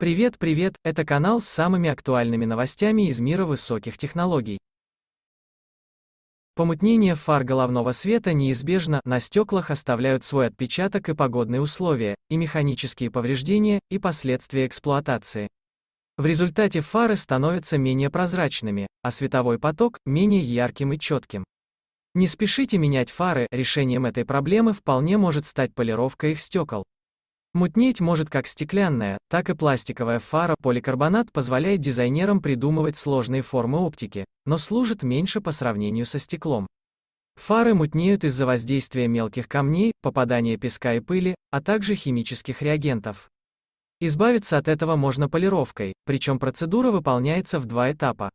Привет, привет, это канал с самыми актуальными новостями из мира высоких технологий. Помутнение фар головного света неизбежно, на стеклах оставляют свой отпечаток и погодные условия, и механические повреждения, и последствия эксплуатации. В результате фары становятся менее прозрачными, а световой поток – менее ярким и четким. Не спешите менять фары, решением этой проблемы вполне может стать полировка их стекол. Мутнеть может как стеклянная, так и пластиковая фара. Поликарбонат позволяет дизайнерам придумывать сложные формы оптики, но служит меньше по сравнению со стеклом. Фары мутнеют из-за воздействия мелких камней, попадания песка и пыли, а также химических реагентов. Избавиться от этого можно полировкой, причем процедура выполняется в два этапа.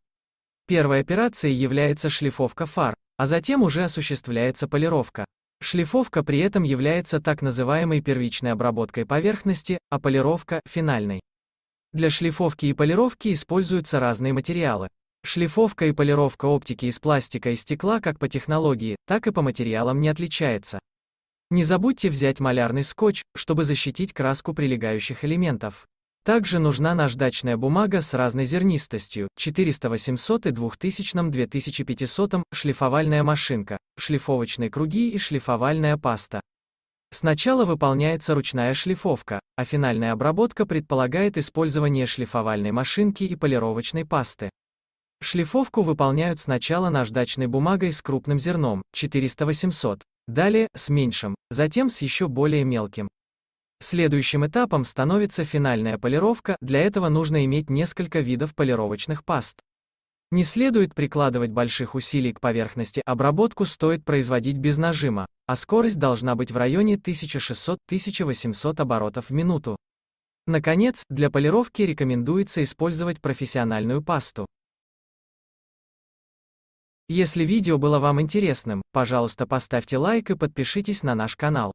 Первой операцией является шлифовка фар, а затем уже осуществляется полировка. Шлифовка при этом является так называемой первичной обработкой поверхности, а полировка – финальной. Для шлифовки и полировки используются разные материалы. Шлифовка и полировка оптики из пластика и стекла как по технологии, так и по материалам не отличается. Не забудьте взять малярный скотч, чтобы защитить краску прилегающих элементов. Также нужна наждачная бумага с разной зернистостью 400-800 и 2000-2500, шлифовальная машинка, шлифовочные круги и шлифовальная паста. Сначала выполняется ручная шлифовка, а финальная обработка предполагает использование шлифовальной машинки и полировочной пасты. Шлифовку выполняют сначала наждачной бумагой с крупным зерном 400-800, далее с меньшим, затем с еще более мелким Следующим этапом становится финальная полировка, для этого нужно иметь несколько видов полировочных паст. Не следует прикладывать больших усилий к поверхности, обработку стоит производить без нажима, а скорость должна быть в районе 1600-1800 оборотов в минуту. Наконец, для полировки рекомендуется использовать профессиональную пасту. Если видео было вам интересным, пожалуйста поставьте лайк и подпишитесь на наш канал.